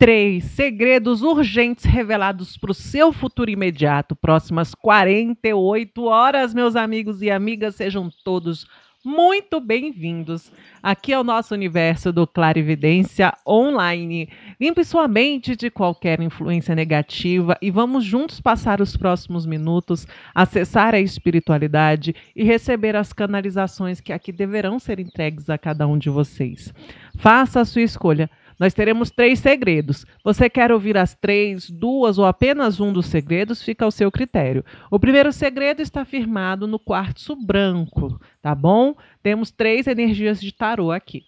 3. Segredos urgentes revelados para o seu futuro imediato. Próximas 48 horas, meus amigos e amigas, sejam todos muito bem-vindos aqui ao é nosso universo do Clarividência Online. Limpe sua mente de qualquer influência negativa e vamos juntos passar os próximos minutos, acessar a espiritualidade e receber as canalizações que aqui deverão ser entregues a cada um de vocês. Faça a sua escolha. Nós teremos três segredos. Você quer ouvir as três, duas ou apenas um dos segredos? Fica ao seu critério. O primeiro segredo está firmado no quartzo branco, tá bom? Temos três energias de tarô aqui.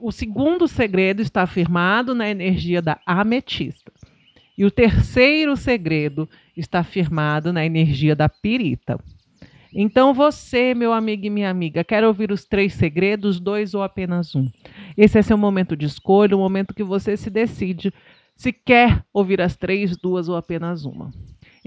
O segundo segredo está firmado na energia da ametista. E o terceiro segredo está firmado na energia da pirita. Então, você, meu amigo e minha amiga, quer ouvir os três segredos, dois ou apenas um? Esse é seu momento de escolha, o momento que você se decide se quer ouvir as três, duas ou apenas uma.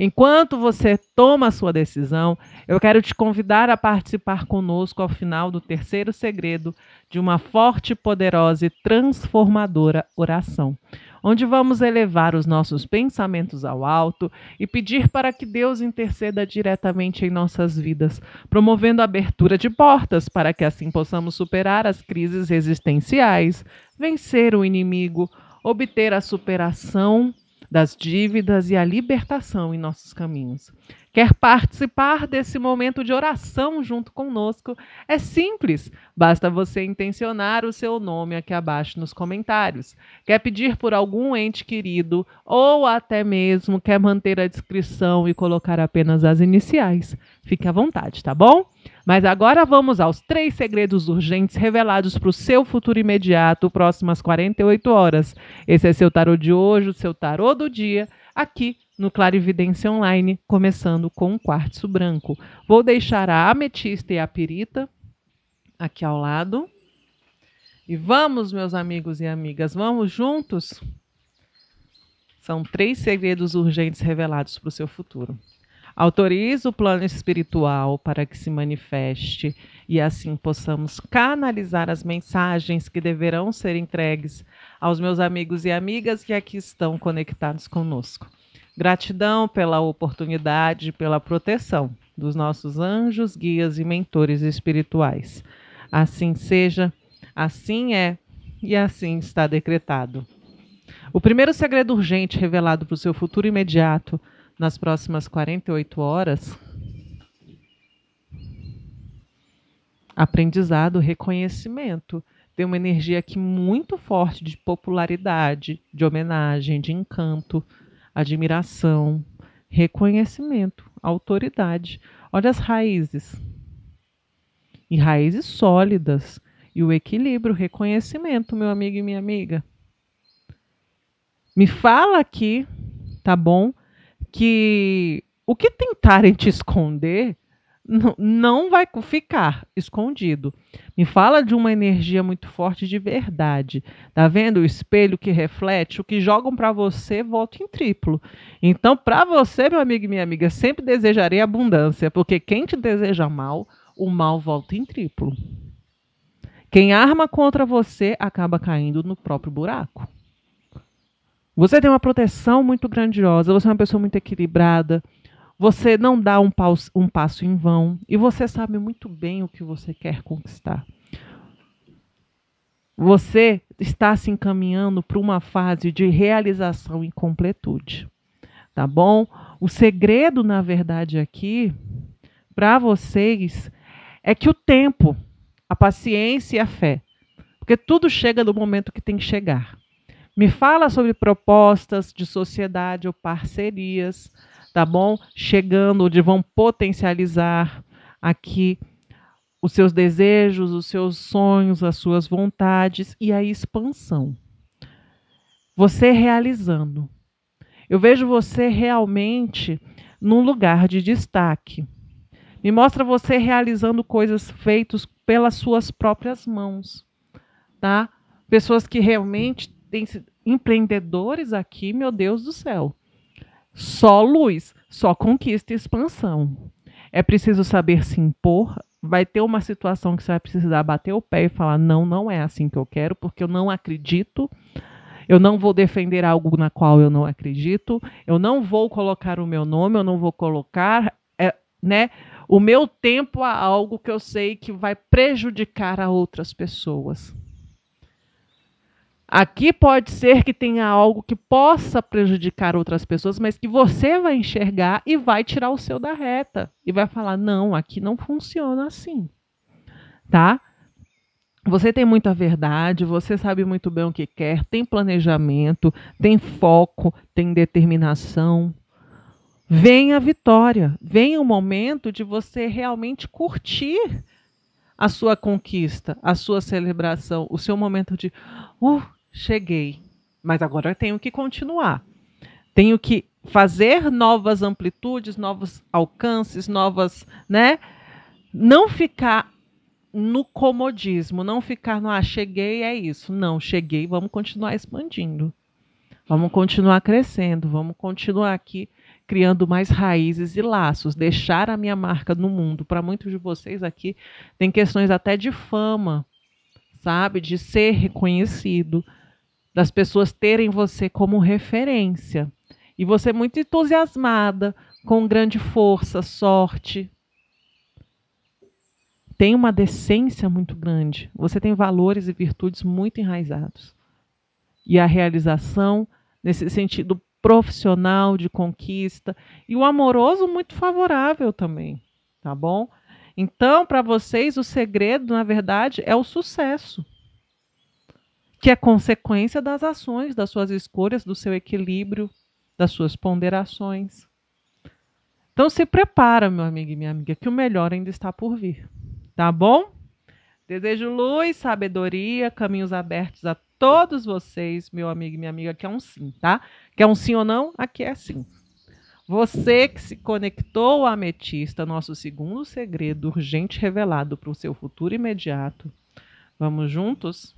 Enquanto você toma a sua decisão, eu quero te convidar a participar conosco ao final do terceiro segredo de uma forte, poderosa e transformadora oração, onde vamos elevar os nossos pensamentos ao alto e pedir para que Deus interceda diretamente em nossas vidas, promovendo a abertura de portas para que assim possamos superar as crises existenciais, vencer o inimigo, obter a superação das dívidas e a libertação em nossos caminhos. Quer participar desse momento de oração junto conosco? É simples, basta você intencionar o seu nome aqui abaixo nos comentários. Quer pedir por algum ente querido ou até mesmo quer manter a descrição e colocar apenas as iniciais? Fique à vontade, tá bom? Mas agora vamos aos três segredos urgentes revelados para o seu futuro imediato, próximas 48 horas. Esse é seu tarô de hoje, o seu tarô do dia, aqui no Clarividência Online, começando com o quartzo branco. Vou deixar a ametista e a pirita aqui ao lado. E vamos, meus amigos e amigas, vamos juntos? São três segredos urgentes revelados para o seu futuro. Autoriza o plano espiritual para que se manifeste e assim possamos canalizar as mensagens que deverão ser entregues aos meus amigos e amigas que aqui estão conectados conosco. Gratidão pela oportunidade, pela proteção dos nossos anjos, guias e mentores espirituais. Assim seja, assim é e assim está decretado. O primeiro segredo urgente revelado para o seu futuro imediato nas próximas 48 horas, aprendizado, reconhecimento. Tem uma energia aqui muito forte de popularidade, de homenagem, de encanto, admiração, reconhecimento, autoridade. Olha as raízes. E raízes sólidas. E o equilíbrio, reconhecimento, meu amigo e minha amiga. Me fala aqui, tá bom? que o que tentarem te esconder não vai ficar escondido. Me fala de uma energia muito forte de verdade. Tá vendo o espelho que reflete, o que jogam para você volta em triplo. Então, para você, meu amigo e minha amiga, sempre desejarei abundância, porque quem te deseja mal, o mal volta em triplo. Quem arma contra você acaba caindo no próprio buraco. Você tem uma proteção muito grandiosa, você é uma pessoa muito equilibrada, você não dá um, um passo em vão e você sabe muito bem o que você quer conquistar. Você está se encaminhando para uma fase de realização e completude, tá bom? O segredo, na verdade, aqui para vocês é que o tempo, a paciência e a fé, porque tudo chega no momento que tem que chegar. Me fala sobre propostas de sociedade ou parcerias, tá bom? Chegando onde vão potencializar aqui os seus desejos, os seus sonhos, as suas vontades e a expansão. Você realizando. Eu vejo você realmente num lugar de destaque. Me mostra você realizando coisas feitas pelas suas próprias mãos, tá? Pessoas que realmente têm empreendedores aqui, meu Deus do céu. Só luz, só conquista e expansão. É preciso saber se impor. Vai ter uma situação que você vai precisar bater o pé e falar: não, não é assim que eu quero, porque eu não acredito. Eu não vou defender algo na qual eu não acredito. Eu não vou colocar o meu nome, eu não vou colocar é, né, o meu tempo a algo que eu sei que vai prejudicar a outras pessoas. Aqui pode ser que tenha algo que possa prejudicar outras pessoas, mas que você vai enxergar e vai tirar o seu da reta e vai falar: "Não, aqui não funciona assim". Tá? Você tem muita verdade, você sabe muito bem o que quer, tem planejamento, tem foco, tem determinação. Vem a vitória, vem o momento de você realmente curtir a sua conquista, a sua celebração, o seu momento de, uh, cheguei, mas agora tenho que continuar. Tenho que fazer novas amplitudes, novos alcances, novas, né? Não ficar no comodismo, não ficar no ah, cheguei, é isso. Não, cheguei, vamos continuar expandindo. Vamos continuar crescendo, vamos continuar aqui criando mais raízes e laços, deixar a minha marca no mundo. Para muitos de vocês aqui tem questões até de fama, sabe, de ser reconhecido das pessoas terem você como referência. E você é muito entusiasmada, com grande força, sorte. Tem uma decência muito grande. Você tem valores e virtudes muito enraizados. E a realização, nesse sentido profissional de conquista, e o amoroso muito favorável também, tá bom? Então, para vocês, o segredo, na verdade, é o sucesso que é consequência das ações, das suas escolhas, do seu equilíbrio, das suas ponderações. Então se prepara, meu amigo e minha amiga, que o melhor ainda está por vir. Tá bom? Desejo luz, sabedoria, caminhos abertos a todos vocês, meu amigo e minha amiga, que é um sim, tá? Que é um sim ou não, aqui é sim. Você que se conectou à ametista, nosso segundo segredo urgente revelado para o seu futuro imediato. Vamos juntos?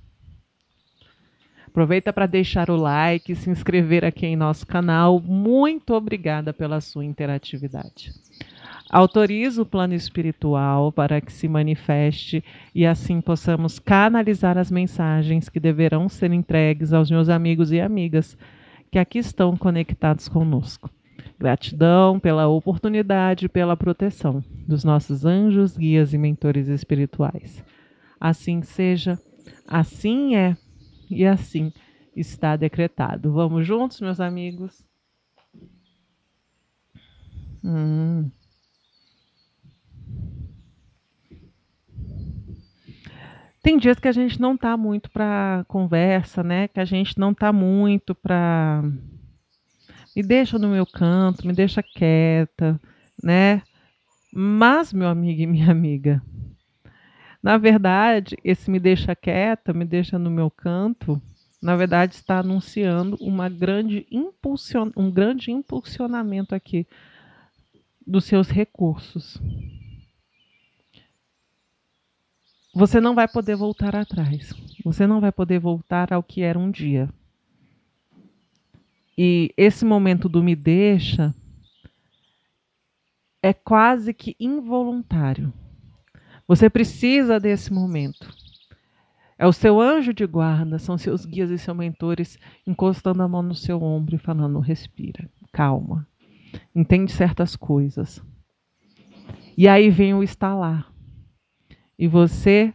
Aproveita para deixar o like, se inscrever aqui em nosso canal. Muito obrigada pela sua interatividade. Autoriza o plano espiritual para que se manifeste e assim possamos canalizar as mensagens que deverão ser entregues aos meus amigos e amigas que aqui estão conectados conosco. Gratidão pela oportunidade e pela proteção dos nossos anjos, guias e mentores espirituais. Assim seja, assim é e assim está decretado. Vamos juntos, meus amigos? Hum. Tem dias que a gente não tá muito para conversa, né? Que a gente não tá muito para me deixa no meu canto, me deixa quieta, né? Mas meu amigo e minha amiga, na verdade, esse me deixa quieta, me deixa no meu canto, na verdade está anunciando uma grande impulsion, um grande impulsionamento aqui dos seus recursos. Você não vai poder voltar atrás. Você não vai poder voltar ao que era um dia. E esse momento do me deixa é quase que involuntário. Você precisa desse momento. É o seu anjo de guarda, são seus guias e seus mentores encostando a mão no seu ombro e falando: respira, calma, entende certas coisas. E aí vem o estalar. E você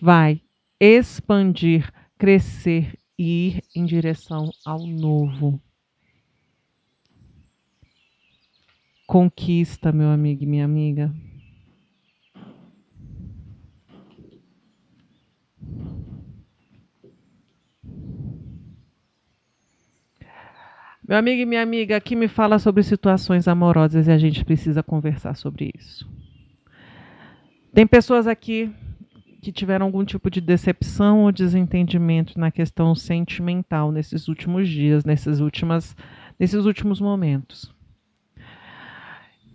vai expandir, crescer e ir em direção ao novo. Conquista, meu amigo e minha amiga. Meu amigo e minha amiga, aqui me fala sobre situações amorosas e a gente precisa conversar sobre isso. Tem pessoas aqui que tiveram algum tipo de decepção ou desentendimento na questão sentimental nesses últimos dias, nesses últimas, nesses últimos momentos.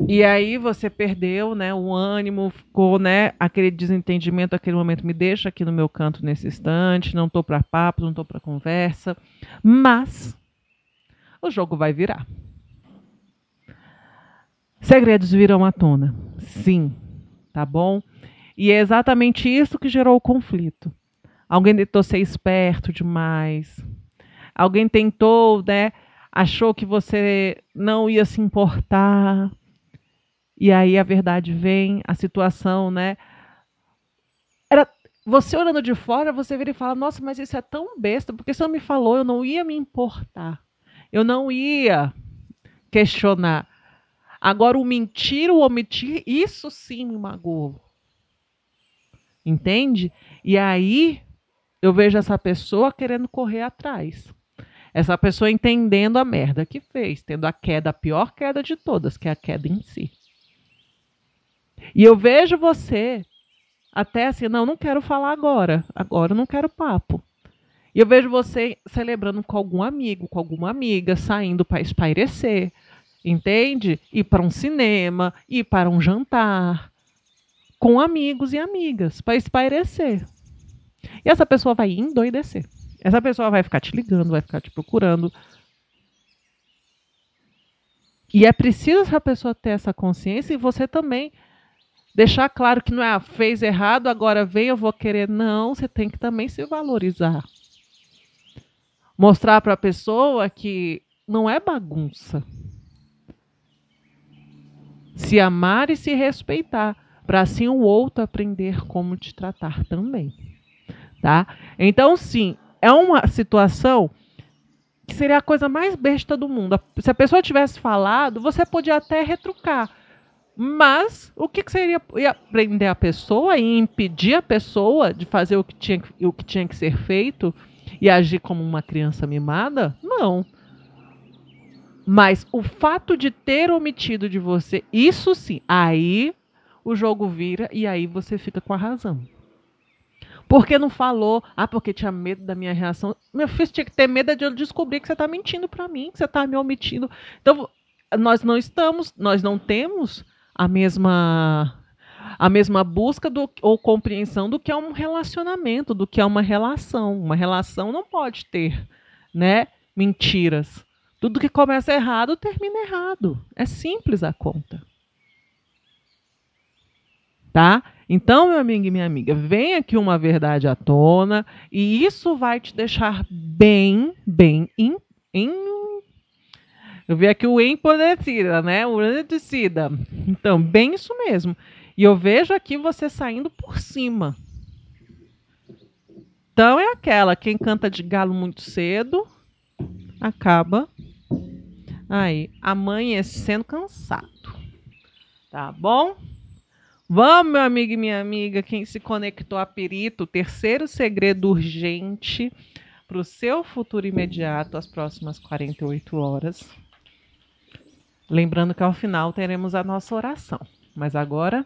E aí você perdeu, né, o ânimo, ficou, né, aquele desentendimento, aquele momento me deixa aqui no meu canto nesse instante, não estou para papo, não estou para conversa, mas o jogo vai virar. Segredos virão à tona. Sim, tá bom? E é exatamente isso que gerou o conflito. Alguém tentou ser esperto demais. Alguém tentou, né? Achou que você não ia se importar. E aí a verdade vem, a situação, né? Era você olhando de fora, você vira e fala: "Nossa, mas isso é tão besta, porque você não me falou, eu não ia me importar" eu não ia questionar. Agora, o mentir, o omitir, isso sim me magoou. Entende? E aí eu vejo essa pessoa querendo correr atrás. Essa pessoa entendendo a merda que fez, tendo a queda, a pior queda de todas, que é a queda em si. E eu vejo você até assim, não, não quero falar agora. Agora eu não quero papo. E eu vejo você celebrando com algum amigo, com alguma amiga, saindo para espairecer, entende? Ir para um cinema, ir para um jantar, com amigos e amigas, para espairecer. E essa pessoa vai endoidecer. Essa pessoa vai ficar te ligando, vai ficar te procurando. E é preciso essa pessoa ter essa consciência e você também deixar claro que não é ah, fez errado, agora vem, eu vou querer. Não, você tem que também se valorizar mostrar para a pessoa que não é bagunça. Se amar e se respeitar, para assim o outro aprender como te tratar também. Tá? Então, sim, é uma situação que seria a coisa mais besta do mundo. Se a pessoa tivesse falado, você podia até retrucar. Mas o que, que seria ia prender a pessoa e impedir a pessoa de fazer o que tinha, o que, tinha que ser feito? e agir como uma criança mimada? Não. Mas o fato de ter omitido de você, isso sim, aí o jogo vira e aí você fica com a razão. Porque não falou, ah, porque tinha medo da minha reação. Meu filho tinha que ter medo de eu descobrir que você está mentindo para mim, que você está me omitindo. Então, nós não estamos, nós não temos a mesma a mesma busca do, ou compreensão do que é um relacionamento, do que é uma relação. Uma relação não pode ter né, mentiras. Tudo que começa errado termina errado. É simples a conta. Tá? Então, meu amigo e minha amiga, vem aqui uma verdade à tona e isso vai te deixar bem, bem em, em eu vi aqui o empoderecida, né? O enriquecida. Então, bem isso mesmo. E eu vejo aqui você saindo por cima. Então é aquela, quem canta de galo muito cedo, acaba aí amanhecendo cansado. Tá bom? Vamos, meu amigo e minha amiga, quem se conectou a Perito, o terceiro segredo urgente para o seu futuro imediato, as próximas 48 horas. Lembrando que ao final teremos a nossa oração. Mas agora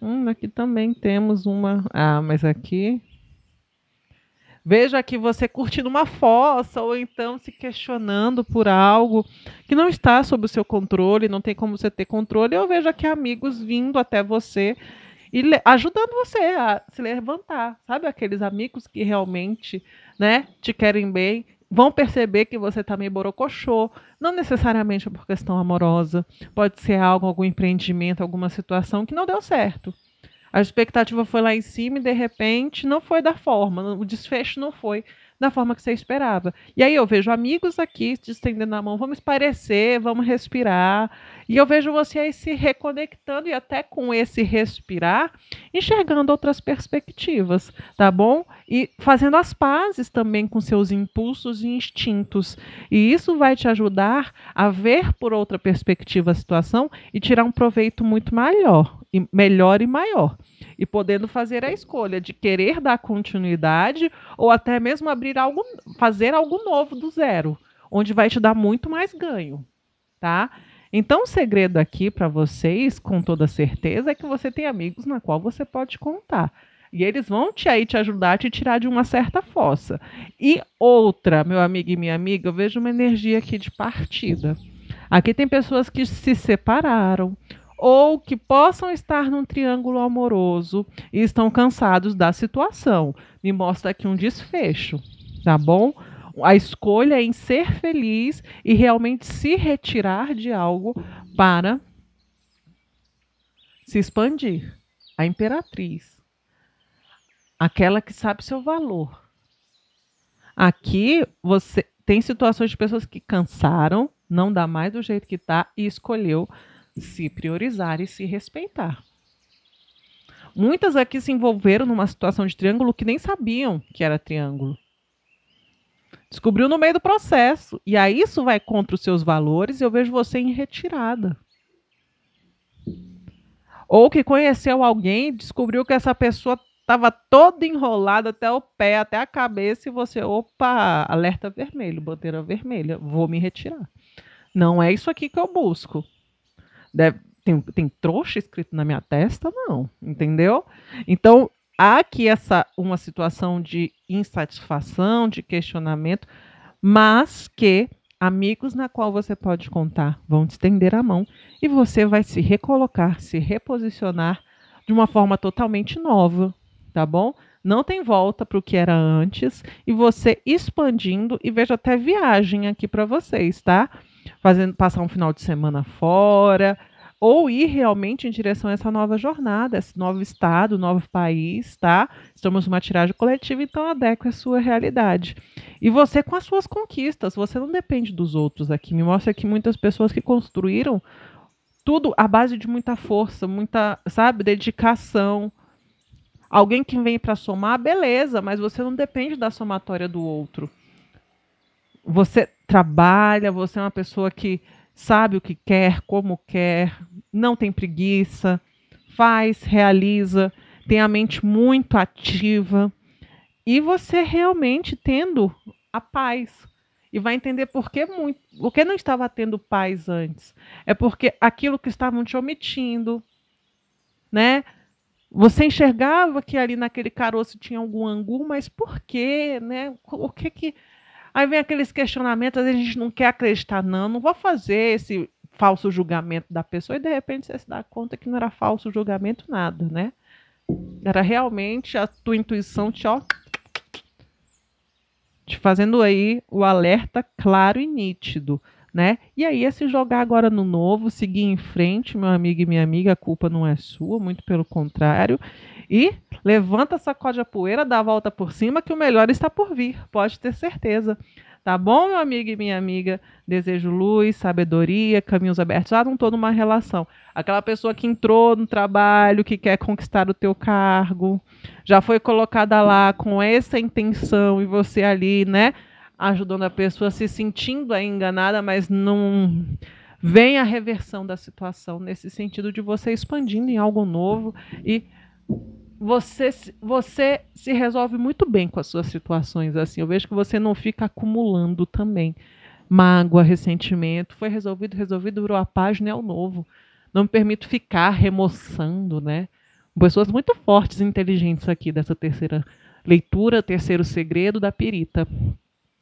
Hum, aqui também temos uma. Ah, mas aqui. Veja aqui você curtindo uma fossa ou então se questionando por algo que não está sob o seu controle, não tem como você ter controle. Eu vejo aqui amigos vindo até você e ajudando você a se levantar. Sabe aqueles amigos que realmente, né, te querem bem vão perceber que você está meio borocochô, não necessariamente por questão amorosa, pode ser algo, algum empreendimento, alguma situação que não deu certo. A expectativa foi lá em cima e de repente não foi da forma, o desfecho não foi da forma que você esperava. E aí eu vejo amigos aqui se estendendo a mão, vamos parecer, vamos respirar, e eu vejo vocês se reconectando e até com esse respirar, enxergando outras perspectivas, tá bom? E fazendo as pazes também com seus impulsos e instintos. E isso vai te ajudar a ver por outra perspectiva a situação e tirar um proveito muito maior, e melhor e maior. E podendo fazer a escolha de querer dar continuidade ou até mesmo abrir algo, fazer algo novo do zero, onde vai te dar muito mais ganho, tá? Então, o segredo aqui para vocês, com toda certeza, é que você tem amigos na qual você pode contar. E eles vão te aí te ajudar a te tirar de uma certa fossa. E outra, meu amigo e minha amiga, eu vejo uma energia aqui de partida. Aqui tem pessoas que se separaram ou que possam estar num triângulo amoroso e estão cansados da situação. Me mostra aqui um desfecho, tá bom? a escolha é em ser feliz e realmente se retirar de algo para se expandir. A imperatriz, aquela que sabe seu valor. Aqui você tem situações de pessoas que cansaram, não dá mais do jeito que está e escolheu se priorizar e se respeitar. Muitas aqui se envolveram numa situação de triângulo que nem sabiam que era triângulo. Descobriu no meio do processo. E aí isso vai contra os seus valores e eu vejo você em retirada. Ou que conheceu alguém, descobriu que essa pessoa estava toda enrolada até o pé, até a cabeça, e você, opa, alerta vermelho, bandeira vermelha, vou me retirar. Não é isso aqui que eu busco. Deve, tem, tem trouxa escrito na minha testa? Não, entendeu? Então, há aqui essa uma situação de insatisfação, de questionamento, mas que amigos na qual você pode contar vão te estender a mão e você vai se recolocar, se reposicionar de uma forma totalmente nova, tá bom? Não tem volta para o que era antes e você expandindo e vejo até viagem aqui para vocês, tá? Fazendo passar um final de semana fora, ou ir realmente em direção a essa nova jornada, esse novo estado, novo país, tá? Estamos numa tiragem coletiva, então adeque a sua realidade. E você com as suas conquistas, você não depende dos outros aqui. Me mostra que muitas pessoas que construíram tudo à base de muita força, muita, sabe, dedicação. Alguém que vem para somar, beleza, mas você não depende da somatória do outro. Você trabalha, você é uma pessoa que sabe o que quer, como quer, não tem preguiça, faz, realiza, tem a mente muito ativa. E você realmente tendo a paz. E vai entender por que, muito, que não estava tendo paz antes. É porque aquilo que estavam te omitindo, né? Você enxergava que ali naquele caroço tinha algum angu, mas por quê, né? O que que Aí vem aqueles questionamentos, a gente não quer acreditar, não, não vou fazer esse falso julgamento da pessoa, e de repente você se dá conta que não era falso julgamento nada, né? Era realmente a tua intuição te, ó, te fazendo aí o alerta claro e nítido. Né? E aí esse jogar agora no novo, seguir em frente, meu amigo e minha amiga, a culpa não é sua, muito pelo contrário. E levanta, sacode a poeira, dá a volta por cima, que o melhor está por vir, pode ter certeza. Tá bom, meu amigo e minha amiga? Desejo luz, sabedoria, caminhos abertos. Ah, não tô numa relação. Aquela pessoa que entrou no trabalho, que quer conquistar o teu cargo, já foi colocada lá com essa intenção e você ali, né? Ajudando a pessoa se sentindo aí enganada, mas não vem a reversão da situação nesse sentido de você expandindo em algo novo e você, você se resolve muito bem com as suas situações assim. Eu vejo que você não fica acumulando também mágoa, ressentimento. Foi resolvido, resolvido, virou a página, é o novo. Não me permito ficar remoçando, né? Pessoas muito fortes e inteligentes aqui dessa terceira leitura, terceiro segredo da perita.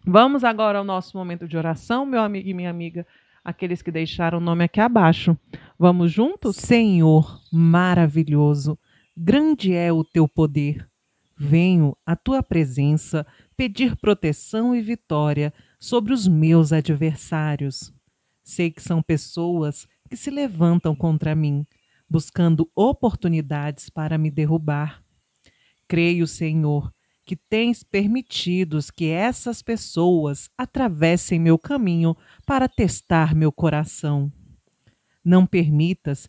Vamos agora ao nosso momento de oração, meu amigo e minha amiga aqueles que deixaram o nome aqui abaixo. Vamos juntos? Senhor maravilhoso, Grande é o teu poder. Venho à tua presença pedir proteção e vitória sobre os meus adversários. Sei que são pessoas que se levantam contra mim, buscando oportunidades para me derrubar. Creio, Senhor, que tens permitido que essas pessoas atravessem meu caminho para testar meu coração. Não permitas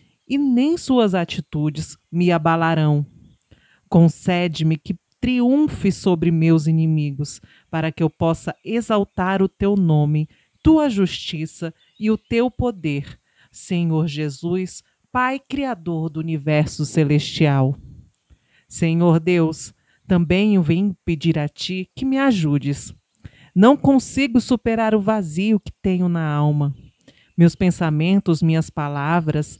e nem suas atitudes me abalarão. Concede-me que triunfe sobre meus inimigos, para que eu possa exaltar o teu nome, tua justiça e o teu poder. Senhor Jesus, Pai Criador do universo celestial. Senhor Deus, também eu venho pedir a Ti que me ajudes. Não consigo superar o vazio que tenho na alma. Meus pensamentos, minhas palavras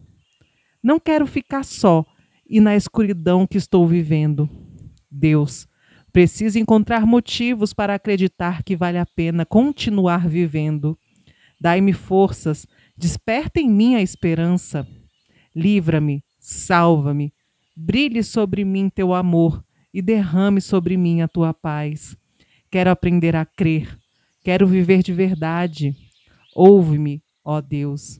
Não quero ficar só e na escuridão que estou vivendo. Deus, preciso encontrar motivos para acreditar que vale a pena continuar vivendo. Dai-me forças, desperta em mim a esperança. Livra-me, salva-me. Brilhe sobre mim teu amor e derrame sobre mim a tua paz. Quero aprender a crer, quero viver de verdade. Ouve-me, ó Deus.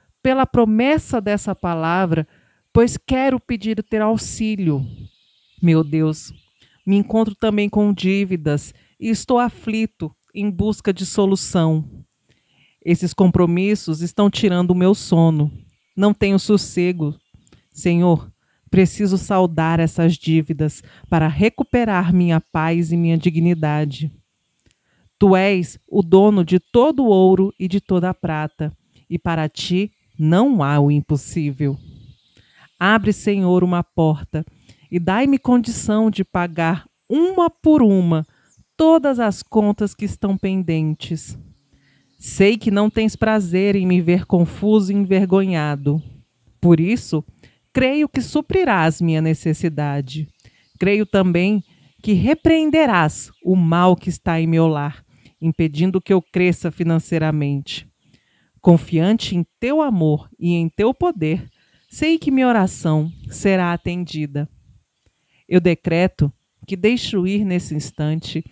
pela promessa dessa palavra, pois quero pedir ter auxílio. Meu Deus, me encontro também com dívidas e estou aflito em busca de solução. Esses compromissos estão tirando o meu sono. Não tenho sossego. Senhor, preciso saldar essas dívidas para recuperar minha paz e minha dignidade. Tu és o dono de todo o ouro e de toda a prata, e para ti não há o impossível. Abre, Senhor, uma porta e dai-me condição de pagar uma por uma todas as contas que estão pendentes. Sei que não tens prazer em me ver confuso e envergonhado. Por isso, creio que suprirás minha necessidade. Creio também que repreenderás o mal que está em meu lar, impedindo que eu cresça financeiramente. Confiante em teu amor e em teu poder, sei que minha oração será atendida. Eu decreto que deixo ir nesse instante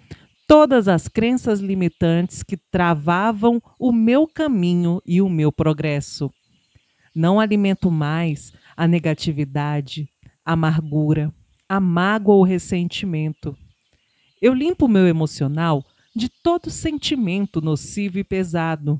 todas as crenças limitantes que travavam o meu caminho e o meu progresso. Não alimento mais a negatividade, a amargura, a mágoa ou ressentimento. Eu limpo o meu emocional de todo sentimento nocivo e pesado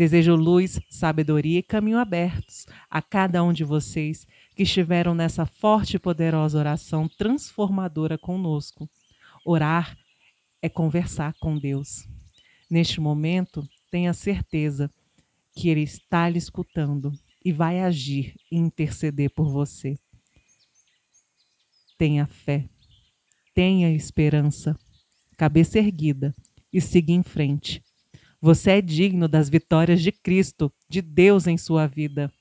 Desejo luz, sabedoria e caminho abertos a cada um de vocês que estiveram nessa forte e poderosa oração transformadora conosco. Orar é conversar com Deus. Neste momento, tenha certeza que Ele está lhe escutando e vai agir e interceder por você. Tenha fé, tenha esperança, cabeça erguida e siga em frente você é digno das vitórias de Cristo, de Deus em sua vida.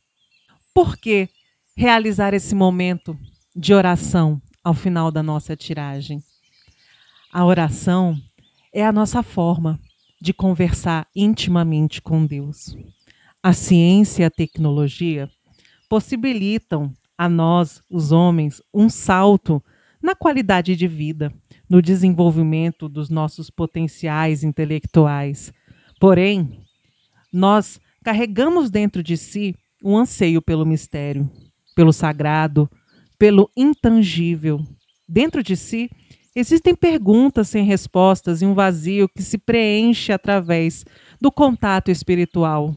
Por que realizar esse momento de oração ao final da nossa tiragem? A oração é a nossa forma de conversar intimamente com Deus. A ciência e a tecnologia possibilitam a nós, os homens, um salto na qualidade de vida, no desenvolvimento dos nossos potenciais intelectuais, Porém, nós carregamos dentro de si um anseio pelo mistério, pelo sagrado, pelo intangível. Dentro de si existem perguntas sem respostas e um vazio que se preenche através do contato espiritual.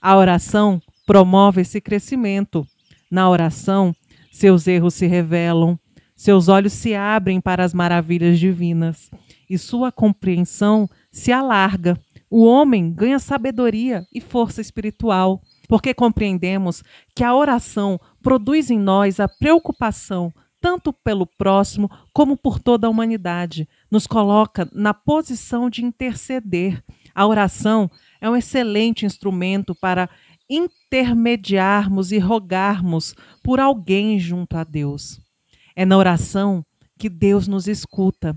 A oração promove esse crescimento. Na oração, seus erros se revelam, seus olhos se abrem para as maravilhas divinas e sua compreensão se alarga o homem ganha sabedoria e força espiritual, porque compreendemos que a oração produz em nós a preocupação tanto pelo próximo como por toda a humanidade. Nos coloca na posição de interceder. A oração é um excelente instrumento para intermediarmos e rogarmos por alguém junto a Deus. É na oração que Deus nos escuta.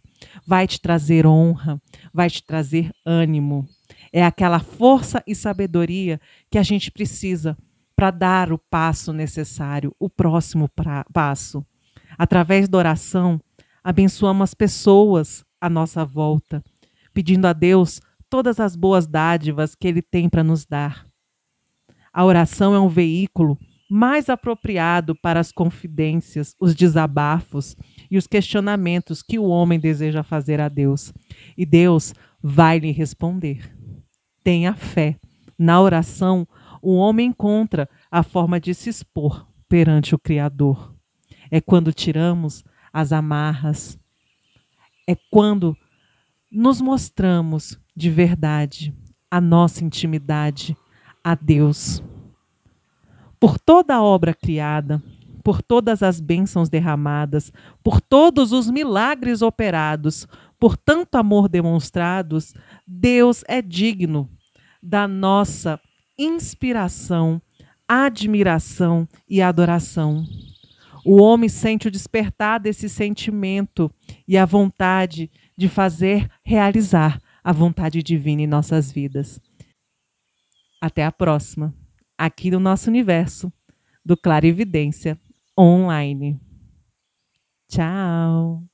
vai te trazer honra, vai te trazer ânimo. É aquela força e sabedoria que a gente precisa para dar o passo necessário, o próximo pra, passo. Através da oração, abençoamos as pessoas à nossa volta, pedindo a Deus todas as boas dádivas que Ele tem para nos dar. A oração é um veículo mais apropriado para as confidências, os desabafos e os questionamentos que o homem deseja fazer a Deus. E Deus vai lhe responder. Tenha fé. Na oração, o homem encontra a forma de se expor perante o Criador. É quando tiramos as amarras. É quando nos mostramos de verdade a nossa intimidade a Deus. Por toda a obra criada, por todas as bênçãos derramadas, por todos os milagres operados, por tanto amor demonstrados, Deus é digno da nossa inspiração, admiração e adoração. O homem sente o despertar desse sentimento e a vontade de fazer realizar a vontade divina em nossas vidas. Até a próxima, aqui no nosso universo do Clarividência online. Tchau!